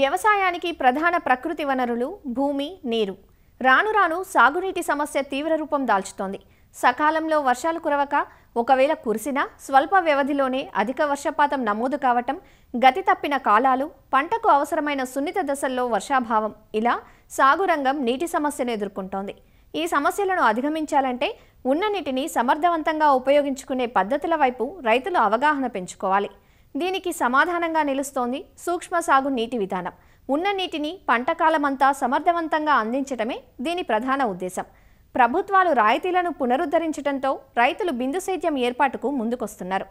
వ్యవసాయానికి ప్రధాన ప్రకృతి వనరులు భూమి నీరు రాను రాను సాగునీటి సమస్య తీవ్ర రూపం దాల్చుతోంది సకాలంలో వర్షాలు కురవక ఒకవేళ కురిసినా స్వల్ప వ్యవధిలోనే అధిక వర్షపాతం నమోదు కావటం గతి తప్పిన కాలాలు పంటకు అవసరమైన సున్నిత దశల్లో వర్షాభావం ఇలా సాగు రంగం నీటి సమస్యను ఎదుర్కొంటోంది ఈ సమస్యలను అధిగమించాలంటే ఉన్న నీటిని సమర్థవంతంగా ఉపయోగించుకునే పద్ధతుల వైపు రైతులు అవగాహన పెంచుకోవాలి దీనికి సమాధానంగా నిలుస్తోంది సూక్ష్మ సాగు నీటి విధానం ఉన్న నీటిని పంటకాలమంతా సమర్థవంతంగా అందించటమే దీని ప్రధాన ఉద్దేశం ప్రభుత్వాలు రాయితీలను పునరుద్ధరించడంతో రైతులు బిందు సేద్యం ఏర్పాటుకు ముందుకొస్తున్నారు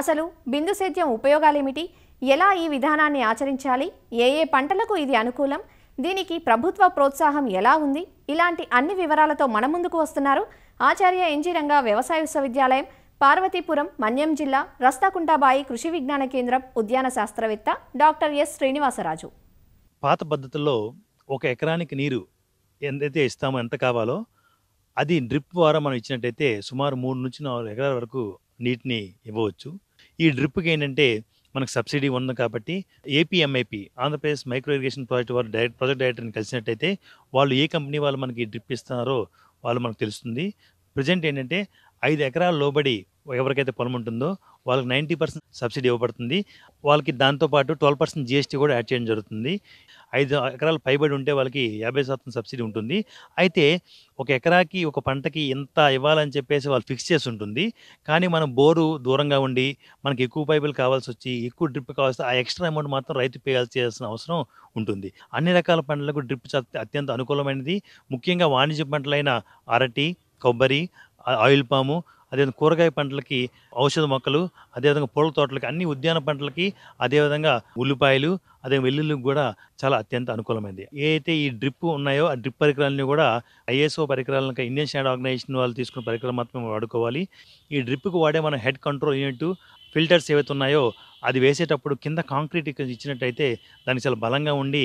అసలు బిందు సేద్యం ఉపయోగాలేమిటి ఎలా ఈ విధానాన్ని ఆచరించాలి ఏ ఏ పంటలకు ఇది అనుకూలం దీనికి ప్రభుత్వ ప్రోత్సాహం ఎలా ఉంది ఇలాంటి అన్ని వివరాలతో మన ముందుకు వస్తున్నారు ఆచార్య ఇంజనీరంగా వ్యవసాయ విశ్వవిద్యాలయం పార్వతీపురం మన్యం జిల్లా రస్తాకుంటాబాయి కృషి విజ్ఞాన కేంద్రం ఉద్యాన శాస్త్రవేత్త డాక్టర్ ఎస్ శ్రీనివాసరాజు పాత పద్ధతుల్లో ఒక ఎకరానికి నీరు ఎంతైతే ఇస్తామో ఎంత కావాలో అది డ్రిప్ ద్వారా మనం ఇచ్చినట్టయితే సుమారు మూడు నుంచి నాలుగు ఎకరాల వరకు నీటిని ఇవ్వవచ్చు ఈ డ్రిప్కి ఏంటంటే మనకు సబ్సిడీ ఉంది కాబట్టి APMIP Andhra Pradesh micro irrigation project వారు డైరెక్ట్ ప్రాజెక్ట్ డైరెక్టర్ని కలిసినట్టయితే వాళ్ళు ఏ కంపెనీ వాళ్ళు మనకి డ్రిప్ ఇస్తున్నారో వాళ్ళు మనకు తెలుస్తుంది ప్రజెంట్ ఏంటంటే ఐదు ఎకరాల లోబడి ఎవరికైతే పొలం ఉంటుందో వాళ్ళకి నైంటీ పర్సెంట్ సబ్సిడీ ఇవ్వబడుతుంది వాళ్ళకి దాంతోపాటు ట్వెల్వ్ పర్సెంట్ జీఎస్టీ కూడా యాడ్ చేయడం జరుగుతుంది ఐదు ఎకరాలు పైబడి ఉంటే వాళ్ళకి యాభై శాతం సబ్సిడీ ఉంటుంది అయితే ఒక ఎకరాకి ఒక పంటకి ఇంత ఇవ్వాలని చెప్పేసి వాళ్ళు ఫిక్స్ చేసి ఉంటుంది కానీ మనం బోరు దూరంగా ఉండి మనకి ఎక్కువ పైపులు కావాల్సి వచ్చి ఎక్కువ డ్రిప్ కావాల్సి ఆ ఎక్స్ట్రా అమౌంట్ మాత్రం రైతు పే చేయాల్సిన అవసరం ఉంటుంది అన్ని రకాల పంటలకు డ్రిప్ అత్యంత అనుకూలమైనది ముఖ్యంగా వాణిజ్య పంటలైన అరటి కొబ్బరి ఆయిల్ పాము అదేవిధంగా కూరగాయ పంటలకి ఔషధ మొక్కలు అదేవిధంగా పూల తోటలకి అన్ని ఉద్యాన పంటలకి అదేవిధంగా ఉల్లిపాయలు అదే వెల్లుల్లికి కూడా చాలా అత్యంత అనుకూలమైంది ఏదైతే ఈ డ్రిప్ ఉన్నాయో ఆ డ్రిప్ పరికరాలని కూడా ఐఎస్ఓ పరికరాలను ఇండియన్ స్టాండర్డ్ ఆర్గనైజేషన్ వాళ్ళు తీసుకున్న పరికరాలు మాత్రమే వాడుకోవాలి ఈ డ్రిప్కు వాడే మన హెడ్ కంట్రోల్ యూనిట్ ఫిల్టర్స్ ఏవైతే ఉన్నాయో అది వేసేటప్పుడు కింద కాంక్రీట్ ఇచ్చినట్టయితే దానికి చాలా బలంగా ఉండి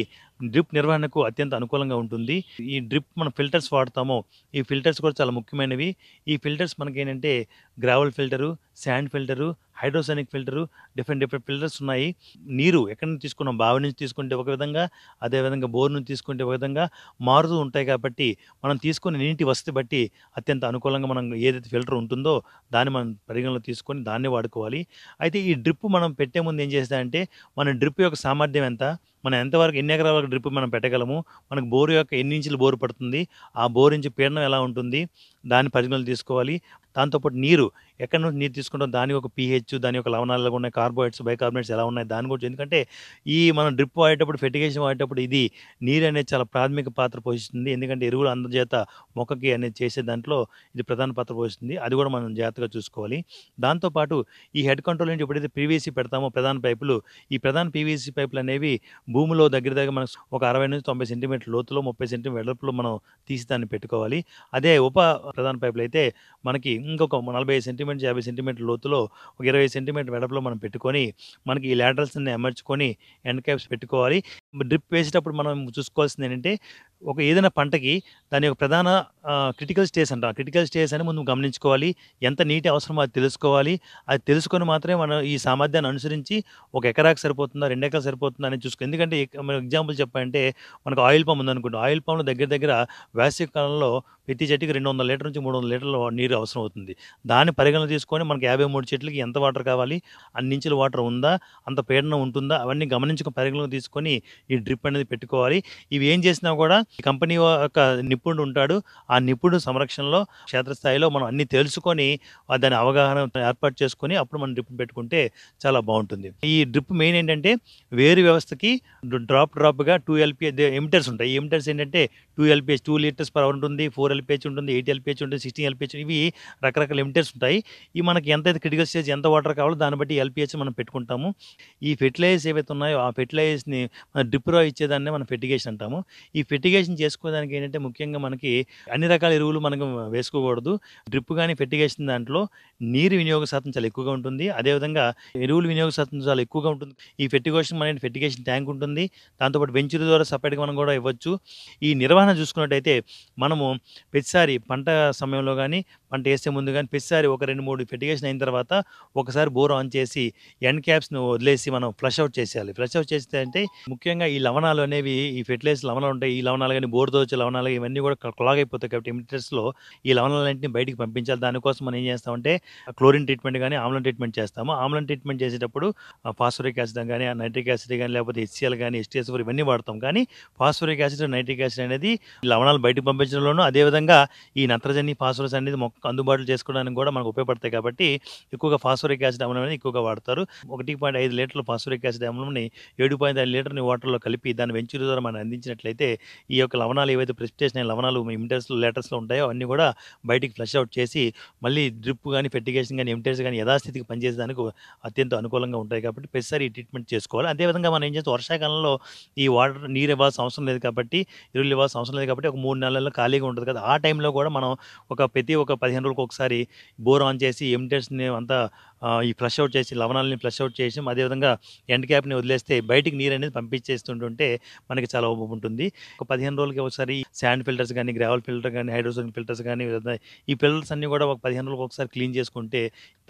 డ్రిప్ నిర్వహణకు అత్యంత అనుకూలంగా ఉంటుంది ఈ డ్రిప్ మనం ఫిల్టర్స్ వాడతామో ఈ ఫిల్టర్స్ కూడా చాలా ముఖ్యమైనవి ఈ ఫిల్టర్స్ మనకి ఏంటంటే gravel filter sand filter hydrosonic filter different different filters ఉన్నాయి నీరు ఎక్కడి నుంచి తీసుకున్నాం బావి నుంచి తీసుకుంటే ఒక విధంగా అదేవిధంగా బోర్ నుంచి తీసుకుంటే ఒక విధంగా మారుతూ ఉంటాయి కాబట్టి మనం తీసుకునే నీటి వసతి బట్టి అత్యంత అనుకూలంగా మనం ఏదైతే ఫిల్టర్ ఉంటుందో దాన్ని మనం పరిగణలో తీసుకొని దాన్ని వాడుకోవాలి అయితే ఈ డ్రిప్ మనం పెట్టే ముందు ఏం చేస్తా అంటే మన డ్రిప్ యొక్క సామర్థ్యం ఎంత మనం ఎంతవరకు ఎన్ని ఎకరాల వరకు డ్రిప్ మనం పెట్టగలము మనకు బోరు యొక్క ఎన్ని ఇంచులు బోరు పడుతుంది ఆ బోరు నుంచి పీడనం ఎలా ఉంటుంది దాని పరిగణలు తీసుకోవాలి దాంతోపాటు నీరు ఎక్కడి నుంచి నీరు తీసుకుంటాం దాని ఒక పీహెచ్ దాని యొక్క లవణాలలో ఉన్నాయి కార్బోహైడ్రేట్స్ బైకార్బోనేట్స్ ఎలా ఉన్నాయి దాని గురించి ఎందుకంటే ఈ మనం డ్రిప్ వాడేటప్పుడు ఫెటిగేషన్ వాడేటప్పుడు ఇది నీరు అనేది చాలా ప్రాథమిక పాత్ర పోషిస్తుంది ఎందుకంటే ఎరువులు అందజేత మొక్కకి అనేది చేసే దాంట్లో ఇది ప్రధాన పాత్ర పోషిస్తుంది అది కూడా మనం జాగ్రత్తగా చూసుకోవాలి దాంతోపాటు ఈ హెడ్ కంట్రోల్ నుంచి ఎప్పుడైతే పీవీసీ పెడతామో ప్రధాన పైపులు ఈ ప్రధాన పీవీసీ పైపులు అనేవి భూమిలో దగ్గర దగ్గర మనకు ఒక అరవై నుంచి తొంభై సెంటీమీటర్ లోతులో ముప్పై సెంటీమీటర్ వెడల్పులో మనం తీసి దాన్ని పెట్టుకోవాలి అదే ఉప ప్రధాన పైపులు అయితే మనకి ఇంకొక నలభై సెంటీమీటర్ యాభై సెంటీమీటర్ లోతులో ఒక ఇరవై సెంటీమీటర్ వెడల్పులో మనం పెట్టుకొని మనకి ఈ ల్యాటరల్స్ని అమర్చుకొని ఎండ్ క్యాప్స్ పెట్టుకోవాలి డ్రిప్ వేసేటప్పుడు మనం చూసుకోవాల్సింది ఏంటంటే ఒక ఏదైనా పంటకి దాని యొక్క ప్రధాన క్రిటికల్ స్టేజ్ అంటాం క్రిటికల్ స్టేజ్ అని ముందు గమనించుకోవాలి ఎంత నీటి అవసరమో అది తెలుసుకోవాలి అది తెలుసుకొని మాత్రమే మనం ఈ సామర్థ్యాన్ని అనుసరించి ఒక ఎకరాకు సరిపోతుందా రెండు ఎకరాలు సరిపోతుందా అని చూసుకో ఎందుకంటే మనం ఎగ్జాంపుల్ చెప్పాలంటే మనకు ఆయిల్ పంప్ ఉందనుకోండి ఆయిల్ పంప్లో దగ్గర దగ్గర వేసవి కాలంలో ప్రతి చెట్టుకి రెండు వందల లీటర్ నుంచి మూడు వందల లీటర్ల నీరు అవసరం అవుతుంది దాన్ని పరిగణన తీసుకొని మనకి యాభై మూడు చెట్లకి ఎంత వాటర్ కావాలి అన్ని వాటర్ ఉందా అంత పీడనం ఉంటుందా అవన్నీ గమనించుకుని పరిగణన తీసుకొని ఈ డ్రిప్ అనేది పెట్టుకోవాలి ఇవి ఏం చేసినా కూడా కంపెనీ యొక్క నిపుణుడు ఉంటాడు ఆ నిపుణుడు సంరక్షణలో క్షేత్రస్థాయిలో మనం అన్ని తెలుసుకొని దాని అవగాహన ఏర్పాటు చేసుకొని అప్పుడు మనం డ్రిప్ పెట్టుకుంటే చాలా బాగుంటుంది ఈ డ్రిప్ మెయిన్ ఏంటంటే వేరు వ్యవస్థకి డ్రాప్ డ్రాప్గా టూ ఎల్పిహెచ్ ఎమిటర్స్ ఉంటాయి ఈ ఎమిటర్స్ ఏంటంటే two LPH two litres per hour ఉంటుంది ఫోర్ ఎల్పిహెచ్ ఉంటుంది ఎయిట్ ఎల్పిహెచ్ ఉంటుంది సిక్స్టీన్ ఎల్పిహెచ్ ఇవి రకరకాల ఎమిటర్స్ ఉంటాయి ఈ మనకి ఎంతైతే క్రిటికల్ స్టేజ్ ఎంత వాటర్ కావాలో దాన్ని బట్టి ఎల్పిహెచ్ మనం పెట్టుకుంటాము ఈ ఫెర్టిలైజర్స్ ఏవైతే ఉన్నాయో ఆ ఫెర్టిలైజర్స్ని డిప్రో ఇచ్చేదాన్ని మనం ఫెటిగేషన్ అంటాము ఈ ఫెటిగేషన్ చేసుకోవడానికి ఏంటంటే ముఖ్యంగా మనకి అన్ని రకాల ఎరువులు మనకు వేసుకోకూడదు డ్రిప్ కానీ ఫెటిగేషన్ దాంట్లో నీరు వినియోగ శాతం చాలా ఎక్కువగా ఉంటుంది అదేవిధంగా ఎరువులు వినియోగ శాతం చాలా ఎక్కువగా ఉంటుంది ఈ ఫెటిగేషన్ మన ఫెటిగేషన్ ట్యాంక్ ఉంటుంది దాంతోపాటు వెంచుల ద్వారా సపరేట్గా మనం కూడా ఇవ్వచ్చు ఈ నిర్వహణ చూసుకున్నట్టయితే మనము ప్రతిసారి పంట సమయంలో కానీ పంట వేసే ముందు కానీ ప్రతిసారి ఒక రెండు మూడు ఫెటిగేషన్ అయిన తర్వాత ఒకసారి బోర్ ఆన్ చేసి ఎండ్ క్యాప్స్ను వదిలేసి మనం ఫ్లష్ అవుట్ చేసేయాలి ఫ్లష్ అవుట్ చేస్తే అంటే ముఖ్యంగా ముఖ్యంగా ఈ లవణాలు అనేవి ఈ ఫెర్టిలైజర్ లవణాలు ఉంటాయి ఈ లవణాలు కానీ బోర్తో వచ్చే లవణాలు ఇవన్నీ కూడా క్లాగ్ అయిపోతాయి కాబట్టి ఇమిటర్స్లో ఈ లవణాలన్నింటినీ బయటికి పంపించాలి దానికోసం మనం ఏం చేస్తామంటే క్లోరిన్ ట్రీట్మెంట్ కానీ ఆమ్లం ట్రీట్మెంట్ చేస్తాము ఆమ్లం ట్రీట్మెంట్ చేసేటప్పుడు ఫాస్ఫరిక్ యాసిడ్ కానీ నైట్రిక్ యాసిడ్ కానీ లేకపోతే హెచ్సిఎల్ కానీ ఎస్టీఎస్ఫోర్ ఇవన్నీ వాడతాం కానీ ఫాస్ఫరిక్ యాసిడ్ నైట్రిక్ యాసిడ్ అనేది లవణాలు బయటకు పంపించడంలోనూ అదేవిధంగా ఈ నత్రజని ఫాస్ఫరస్ అనేది మొక్క అందుబాటులో చేసుకోవడానికి కూడా మనకు ఉపయోగపడతాయి కాబట్టి ఎక్కువగా ఫాస్ఫరిక్ యాసిడ్ అమ్లం అనేది ఎక్కువగా వాడతారు ఒకటి పాయింట్ ఐదు లీటర్ల ఫాస్ఫరిక్ యాసిడ్ అమ్లంని ఏడు పాయింట్ ఐదు లీటర్ని వాటర్ వాటర్లో కలిపి దాన్ని వెంచూరి ద్వారా మనం అందించినట్లయితే ఈ యొక్క లవణాలు ఏవైతే ప్రెసిపిటేషన్ అయిన లవణాలు ఇమిటర్స్ లెటర్స్లో ఉంటాయో అన్నీ కూడా బయటికి ఫ్లష్ అవుట్ చేసి మళ్ళీ డ్రిప్ కానీ ఫెర్టిగేషన్ కానీ ఇమిటర్స్ కానీ యథాస్థితికి పనిచేసేదానికి అత్యంత అనుకూలంగా ఉంటాయి కాబట్టి ప్రతిసారి ఈ ట్రీట్మెంట్ చేసుకోవాలి అదేవిధంగా మనం ఏం చేస్తాం వర్షాకాలంలో ఈ వాటర్ నీరు ఇవ్వాల్సిన అవసరం లేదు కాబట్టి ఇరువులు ఇవ్వాల్సిన అవసరం లేదు కాబట్టి ఒక మూడు నెలల్లో ఖాళీగా ఉంటుంది కదా ఆ టైంలో కూడా మనం ఒక ప్రతి ఒక పదిహేను రోజులకు ఒకసారి బోర్ ఆన్ చేసి ఎమిటర్స్ని అంతా ఈ ఫ్లష్ అవుట్ చేసి లవణాలని ఫ్లష్ అవుట్ చేసి అదేవిధంగా ఎండ్ క్యాప్ని వదిలేస్తే బయటికి నీరు అనేది పంపించేస్తుంటుంటే మనకి చాలా ఉంటుంది ఒక పదిహేను రోజులకి ఒకసారి శాండ్ ఫిల్టర్స్ కానీ గ్రావెల్ ఫిల్టర్ కానీ హైడ్రోజన్ ఫిల్టర్స్ కానీ ఈ ఫిల్టర్స్ అన్నీ కూడా ఒక పదిహేను రోజులకి ఒకసారి క్లీన్ చేసుకుంటే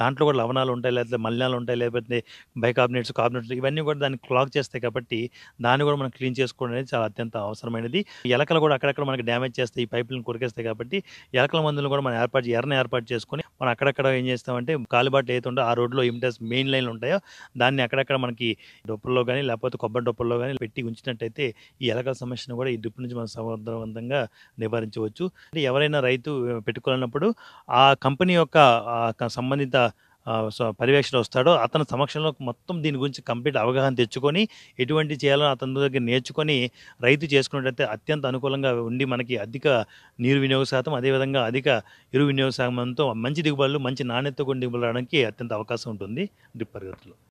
దాంట్లో కూడా లవణాలు ఉంటాయి లేకపోతే మలినాలు ఉంటాయి లేకపోతే బైకార్బనేట్స్ కాబినెట్స్ ఇవన్నీ కూడా దాన్ని క్లాక్ చేస్తాయి కాబట్టి దాన్ని కూడా మనం క్లీన్ చేసుకోవడం అనేది చాలా అత్యంత అవసరమైనది ఎలకలు కూడా అక్కడక్కడ మనకి డ్యామేజ్ చేస్తాయి ఈ పైపులను కొరికేస్తాయి కాబట్టి ఎలకల మందులను కూడా మనం ఏర్పాటు ఎర్రని ఏర్పాటు చేసుకొని మనం అక్కడక్కడ ఏం చేస్తామంటే కాలుబాట్లు ఏతుండో ఆ రోడ్లో ఇమిటాస్ మెయిన్ లైన్లు ఉంటాయో దాన్ని అక్కడక్కడ మనకి డొప్పల్లో కానీ లేకపోతే కొబ్బరి డొప్పల్లో కానీ పెట్టి ఉంచినట్టయితే ఈ ఎలకల సమస్యను కూడా ఈ దుప్పు నుంచి మనం సమర్థవంతంగా నివారించవచ్చు అంటే ఎవరైనా రైతు పెట్టుకోవాలన్నప్పుడు ఆ కంపెనీ యొక్క సంబంధిత పర్యవేక్షణ వస్తాడో అతని సమక్షంలో మొత్తం దీని గురించి కంప్లీట్ అవగాహన తెచ్చుకొని ఎటువంటి చేయాలో అతని దగ్గర నేర్చుకొని రైతు చేసుకున్నట్టయితే అత్యంత అనుకూలంగా ఉండి మనకి అధిక నీరు వినియోగ శాతం అదేవిధంగా అధిక ఎరువు వినియోగ శాతంతో మంచి దిగుబడులు మంచి నాణ్యత దిగుబడి రావడానికి అత్యంత అవకాశం ఉంటుంది డ్రిప్ పరిగతులు